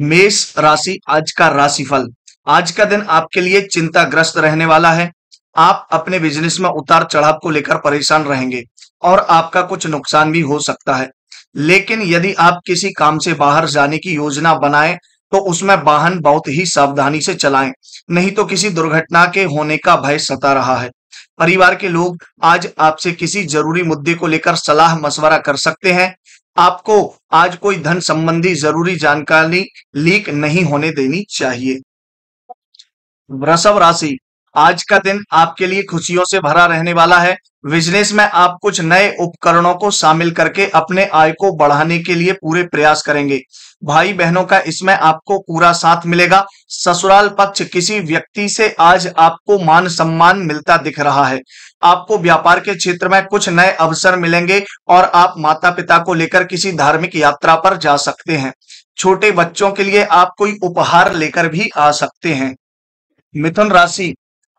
मेष राशि आज का राशिफल आज का दिन आपके लिए चिंताग्रस्त रहने वाला है आप अपने बिजनेस में उतार चढ़ाव को लेकर परेशान रहेंगे और आपका कुछ नुकसान भी हो सकता है लेकिन यदि आप किसी काम से बाहर जाने की योजना बनाए तो उसमें वाहन बहुत ही सावधानी से चलाएं नहीं तो किसी दुर्घटना के होने का भय सता रहा है परिवार के लोग आज आपसे किसी जरूरी मुद्दे को लेकर सलाह मशवरा कर सकते हैं आपको आज कोई धन संबंधी जरूरी जानकारी लीक नहीं होने देनी चाहिए वृषभ राशि आज का दिन आपके लिए खुशियों से भरा रहने वाला है बिजनेस में आप कुछ नए उपकरणों को शामिल करके अपने आय को बढ़ाने के लिए पूरे प्रयास करेंगे भाई बहनों का इसमें आपको पूरा साथ मिलेगा ससुराल पक्ष किसी व्यक्ति से आज आपको मान सम्मान मिलता दिख रहा है आपको व्यापार के क्षेत्र में कुछ नए अवसर मिलेंगे और आप माता पिता को लेकर किसी धार्मिक यात्रा पर जा सकते हैं छोटे बच्चों के लिए आप कोई उपहार लेकर भी आ सकते हैं मिथुन राशि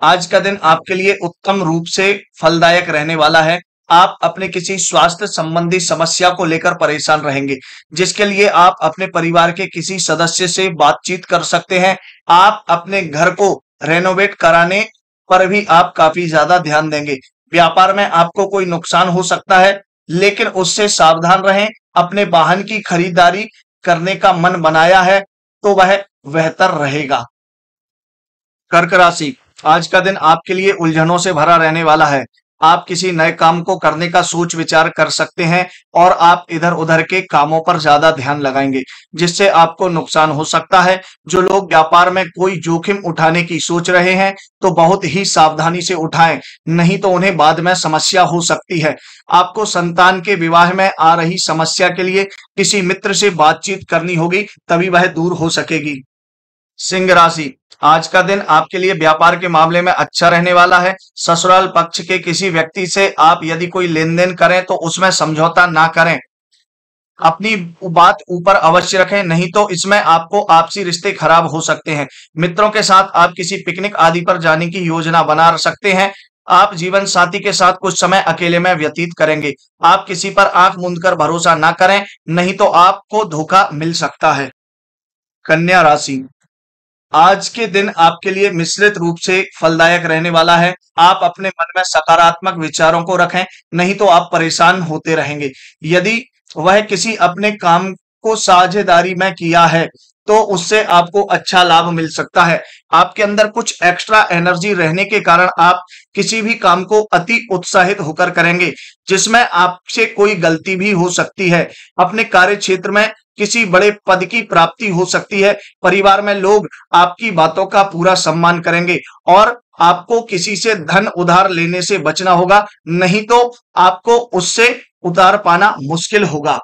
आज का दिन आपके लिए उत्तम रूप से फलदायक रहने वाला है आप अपने किसी स्वास्थ्य संबंधी समस्या को लेकर परेशान रहेंगे जिसके लिए आप अपने परिवार के किसी सदस्य से बातचीत कर सकते हैं आप अपने घर को रेनोवेट कराने पर भी आप काफी ज्यादा ध्यान देंगे व्यापार में आपको कोई नुकसान हो सकता है लेकिन उससे सावधान रहें अपने वाहन की खरीदारी करने का मन बनाया है तो वह बेहतर रहेगा कर्क राशि आज का दिन आपके लिए उलझनों से भरा रहने वाला है आप किसी नए काम को करने का सोच विचार कर सकते हैं और आप इधर उधर के कामों पर ज्यादा ध्यान लगाएंगे जिससे आपको नुकसान हो सकता है जो लोग व्यापार में कोई जोखिम उठाने की सोच रहे हैं तो बहुत ही सावधानी से उठाएं नहीं तो उन्हें बाद में समस्या हो सकती है आपको संतान के विवाह में आ रही समस्या के लिए किसी मित्र से बातचीत करनी होगी तभी वह दूर हो सकेगी सिंह राशि आज का दिन आपके लिए व्यापार के मामले में अच्छा रहने वाला है ससुराल पक्ष के किसी व्यक्ति से आप यदि कोई लेन देन करें तो उसमें समझौता ना करें अपनी बात ऊपर अवश्य रखें नहीं तो इसमें आपको आपसी रिश्ते खराब हो सकते हैं मित्रों के साथ आप किसी पिकनिक आदि पर जाने की योजना बना सकते हैं आप जीवन साथी के साथ कुछ समय अकेले में व्यतीत करेंगे आप किसी पर आंख मूंद कर भरोसा ना करें नहीं तो आपको धोखा मिल सकता है कन्या राशि आज के दिन आपके लिए मिश्रित रूप से फलदायक रहने वाला है आप अपने मन में सकारात्मक विचारों को रखें नहीं तो आप परेशान होते रहेंगे यदि वह किसी अपने काम को साझेदारी में किया है तो उससे आपको अच्छा लाभ मिल सकता है आपके अंदर कुछ एक्स्ट्रा एनर्जी रहने के कारण आप किसी भी काम को अति उत्साहित होकर करेंगे जिसमें आपसे कोई गलती भी हो सकती है अपने कार्य क्षेत्र में किसी बड़े पद की प्राप्ति हो सकती है परिवार में लोग आपकी बातों का पूरा सम्मान करेंगे और आपको किसी से धन उधार लेने से बचना होगा नहीं तो आपको उससे उतार पाना मुश्किल होगा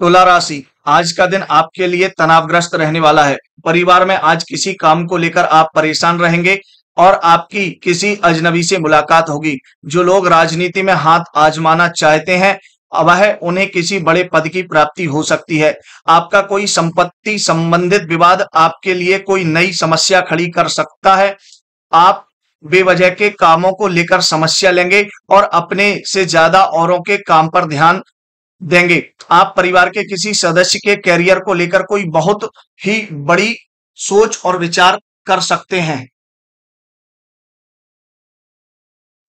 तुला राशि आज का दिन आपके लिए तनावग्रस्त रहने वाला है परिवार में आज किसी काम को लेकर आप परेशान रहेंगे और आपकी किसी अजनबी से मुलाकात होगी जो लोग राजनीति में हाथ आजमाना चाहते हैं वह उन्हें किसी बड़े पद की प्राप्ति हो सकती है आपका कोई संपत्ति संबंधित विवाद आपके लिए कोई नई समस्या खड़ी कर सकता है आप बेवजह के कामों को लेकर समस्या लेंगे और अपने से ज्यादा औरों के काम पर ध्यान देंगे आप परिवार के किसी सदस्य के कैरियर को लेकर कोई बहुत ही बड़ी सोच और विचार कर सकते हैं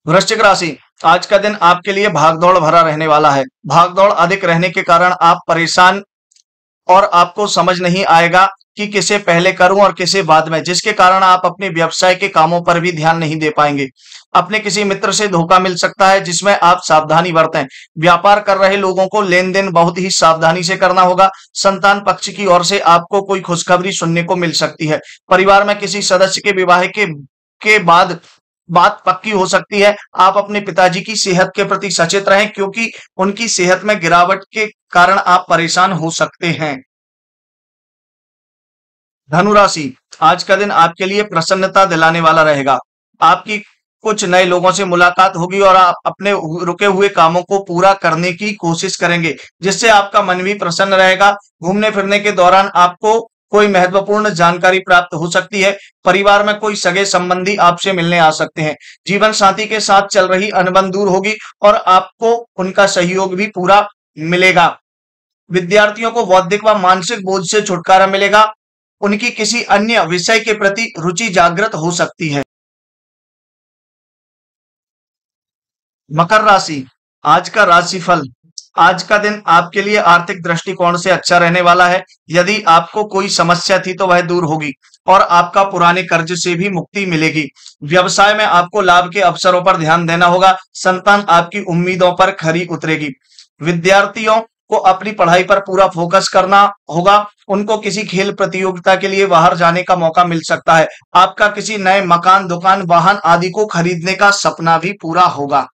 वृश्चिक राशि आज का दिन आपके लिए भागदौड़ भरा रहने वाला है भागदौड़ अधिक रहने के कारण आप परेशान और आपको समझ नहीं आएगा कि किसे पहले करूं और किसे बाद में जिसके कारण आप अपने व्यवसाय के कामों पर भी ध्यान नहीं दे पाएंगे अपने किसी मित्र से धोखा मिल सकता है जिसमें आप सावधानी बरतें व्यापार कर रहे लोगों को लेन देन बहुत ही सावधानी से करना होगा संतान पक्ष की ओर से आपको कोई खुशखबरी सुनने को मिल सकती है परिवार में किसी सदस्य के विवाह के के बाद बात पक्की हो सकती है आप अपने पिताजी की सेहत के प्रति सचेत रहें क्योंकि उनकी सेहत में गिरावट के कारण आप परेशान हो सकते हैं धनुराशि आज का दिन आपके लिए प्रसन्नता दिलाने वाला रहेगा आपकी कुछ नए लोगों से मुलाकात होगी और आप अपने रुके हुए कामों को पूरा करने की कोशिश करेंगे जिससे आपका मन भी प्रसन्न रहेगा घूमने फिरने के दौरान आपको कोई महत्वपूर्ण जानकारी प्राप्त हो सकती है परिवार में कोई सगे संबंधी आपसे मिलने आ सकते हैं जीवन साथी के साथ चल रही अनबन दूर होगी और आपको उनका सहयोग भी पूरा मिलेगा विद्यार्थियों को बौद्धिक व मानसिक बोझ से छुटकारा मिलेगा उनकी किसी अन्य विषय के प्रति रुचि जागृत हो सकती है मकर राशि आज का राशिफल आज का दिन आपके लिए आर्थिक दृष्टिकोण से अच्छा रहने वाला है यदि आपको कोई समस्या थी तो वह दूर होगी और आपका पुराने कर्ज से भी मुक्ति मिलेगी व्यवसाय में आपको लाभ के अवसरों पर ध्यान देना होगा संतान आपकी उम्मीदों पर खरी उतरेगी विद्यार्थियों को अपनी पढ़ाई पर पूरा फोकस करना होगा उनको किसी खेल प्रतियोगिता के लिए बाहर जाने का मौका मिल सकता है आपका किसी नए मकान दुकान वाहन आदि को खरीदने का सपना भी पूरा होगा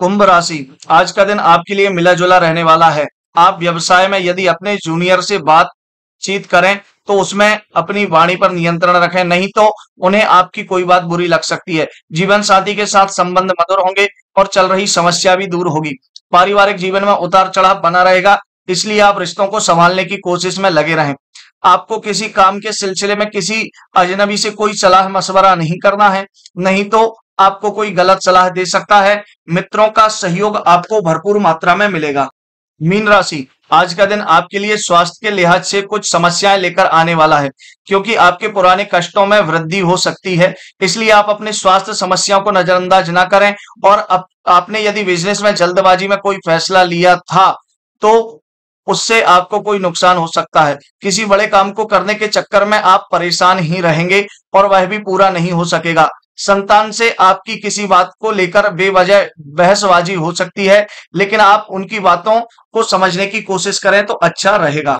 कुंभ राशि आज का दिन आपके लिए मिला जुला रहने वाला है आप व्यवसाय में यदि अपने जूनियर से बातचीत करें तो उसमें अपनी वाणी पर नियंत्रण रखें नहीं तो उन्हें आपकी कोई बात बुरी लग सकती है जीवन साथी के साथ संबंध मधुर होंगे और चल रही समस्या भी दूर होगी पारिवारिक जीवन में उतार चढ़ाव बना रहेगा इसलिए आप रिश्तों को संभालने की कोशिश में लगे रहें आपको किसी काम के सिलसिले में किसी अजनबी से कोई सलाह मशवरा नहीं करना है नहीं तो आपको कोई गलत सलाह दे सकता है मित्रों का सहयोग आपको भरपूर मात्रा में मिलेगा मीन राशि आज का दिन आपके लिए स्वास्थ्य के लिहाज से कुछ समस्याएं लेकर आने वाला है क्योंकि आपके पुराने कष्टों में वृद्धि हो सकती है इसलिए आप अपने स्वास्थ्य समस्याओं को नजरअंदाज ना करें और अप, आपने यदि बिजनेस में जल्दबाजी में कोई फैसला लिया था तो उससे आपको कोई नुकसान हो सकता है किसी बड़े काम को करने के चक्कर में आप परेशान ही रहेंगे और वह भी पूरा नहीं हो सकेगा संतान से आपकी किसी बात को लेकर बेवजह बहसबाजी हो सकती है लेकिन आप उनकी बातों को समझने की कोशिश करें तो अच्छा रहेगा